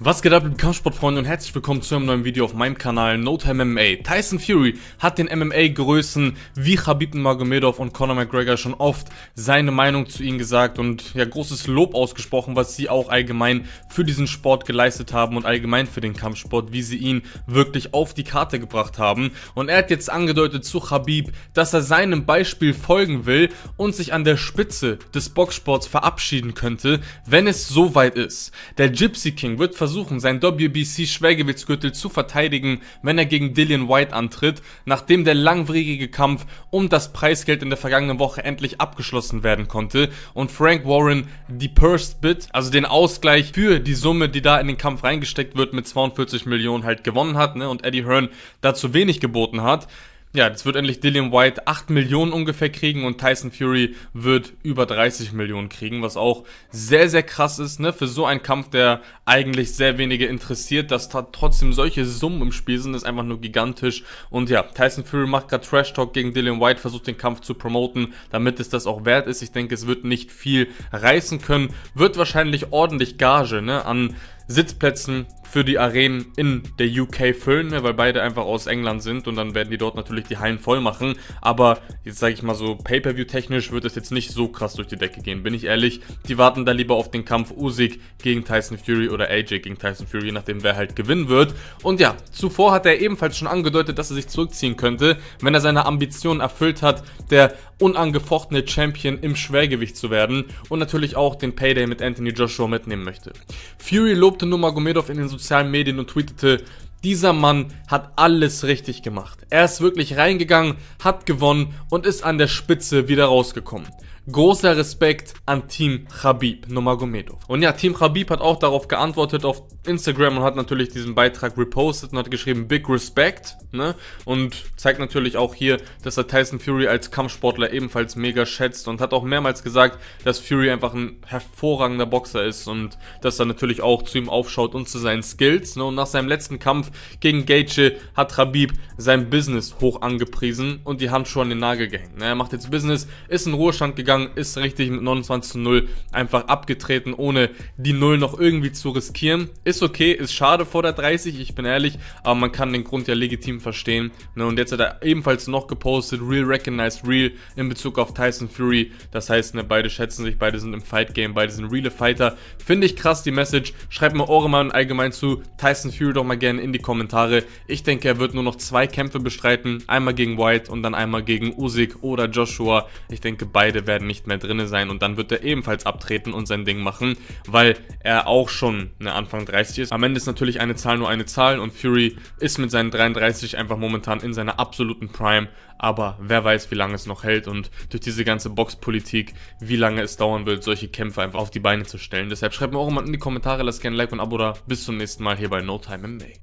Was geht ab, liebe Kampfsportfreunde und herzlich willkommen zu einem neuen Video auf meinem Kanal No MMA. Tyson Fury hat den MMA-Größen wie Khabib Magomedov und Conor McGregor schon oft seine Meinung zu ihnen gesagt und ja großes Lob ausgesprochen, was sie auch allgemein für diesen Sport geleistet haben und allgemein für den Kampfsport, wie sie ihn wirklich auf die Karte gebracht haben. Und er hat jetzt angedeutet zu Khabib, dass er seinem Beispiel folgen will und sich an der Spitze des Boxsports verabschieden könnte, wenn es soweit ist. Der Gypsy King wird versuchen, versuchen, sein WBC-Schwergewichtsgürtel zu verteidigen, wenn er gegen Dillian White antritt, nachdem der langwierige Kampf um das Preisgeld in der vergangenen Woche endlich abgeschlossen werden konnte und Frank Warren die Purse Bit, also den Ausgleich für die Summe, die da in den Kampf reingesteckt wird, mit 42 Millionen halt gewonnen hat ne, und Eddie Hearn dazu wenig geboten hat. Ja, das wird endlich Dillian White 8 Millionen ungefähr kriegen und Tyson Fury wird über 30 Millionen kriegen, was auch sehr, sehr krass ist, ne? Für so einen Kampf, der eigentlich sehr wenige interessiert, dass da trotzdem solche Summen im Spiel sind, ist einfach nur gigantisch. Und ja, Tyson Fury macht gerade Trash Talk gegen Dillian White, versucht den Kampf zu promoten, damit es das auch wert ist. Ich denke, es wird nicht viel reißen können, wird wahrscheinlich ordentlich Gage, ne? An Sitzplätzen für die Arenen in der UK füllen, ne, weil beide einfach aus England sind und dann werden die dort natürlich die Hallen voll machen. Aber jetzt sage ich mal so, Pay-Per-View-technisch wird es jetzt nicht so krass durch die Decke gehen, bin ich ehrlich. Die warten da lieber auf den Kampf Usyk gegen Tyson Fury oder AJ gegen Tyson Fury, je nachdem wer halt gewinnen wird. Und ja, zuvor hat er ebenfalls schon angedeutet, dass er sich zurückziehen könnte, wenn er seine Ambitionen erfüllt hat, der unangefochtene Champion im Schwergewicht zu werden und natürlich auch den Payday mit Anthony Joshua mitnehmen möchte. Fury lobte Nurmagomedov in den sozialen Medien und tweetete, dieser Mann hat alles richtig gemacht. Er ist wirklich reingegangen, hat gewonnen und ist an der Spitze wieder rausgekommen großer Respekt an Team Khabib Nomagomedov. Und ja, Team Khabib hat auch darauf geantwortet auf Instagram und hat natürlich diesen Beitrag repostet und hat geschrieben Big Respect, ne? Und zeigt natürlich auch hier, dass er Tyson Fury als Kampfsportler ebenfalls mega schätzt und hat auch mehrmals gesagt, dass Fury einfach ein hervorragender Boxer ist und dass er natürlich auch zu ihm aufschaut und zu seinen Skills, ne? Und nach seinem letzten Kampf gegen Gaethje hat Khabib sein Business hoch angepriesen und die Handschuhe an den Nagel gehängt. Ne? Er macht jetzt Business, ist in Ruhestand gegangen gegangen, ist richtig mit 29 zu 0 einfach abgetreten, ohne die 0 noch irgendwie zu riskieren. Ist okay, ist schade vor der 30, ich bin ehrlich, aber man kann den Grund ja legitim verstehen. Ne? Und jetzt hat er ebenfalls noch gepostet, Real recognized Real in Bezug auf Tyson Fury. Das heißt, ne, beide schätzen sich, beide sind im Fight Game, beide sind reale Fighter. Finde ich krass, die Message. Schreibt mir eure Meinung allgemein zu Tyson Fury doch mal gerne in die Kommentare. Ich denke, er wird nur noch zwei Kämpfe bestreiten. Einmal gegen White und dann einmal gegen Usyk oder Joshua. Ich denke, beide werden werden nicht mehr drin sein und dann wird er ebenfalls abtreten und sein Ding machen, weil er auch schon eine Anfang 30 ist. Am Ende ist natürlich eine Zahl nur eine Zahl und Fury ist mit seinen 33 einfach momentan in seiner absoluten Prime, aber wer weiß, wie lange es noch hält und durch diese ganze Boxpolitik, wie lange es dauern wird, solche Kämpfe einfach auf die Beine zu stellen. Deshalb schreibt mir auch mal in die Kommentare, lasst gerne ein Like und ein Abo da. Bis zum nächsten Mal hier bei No Time in May.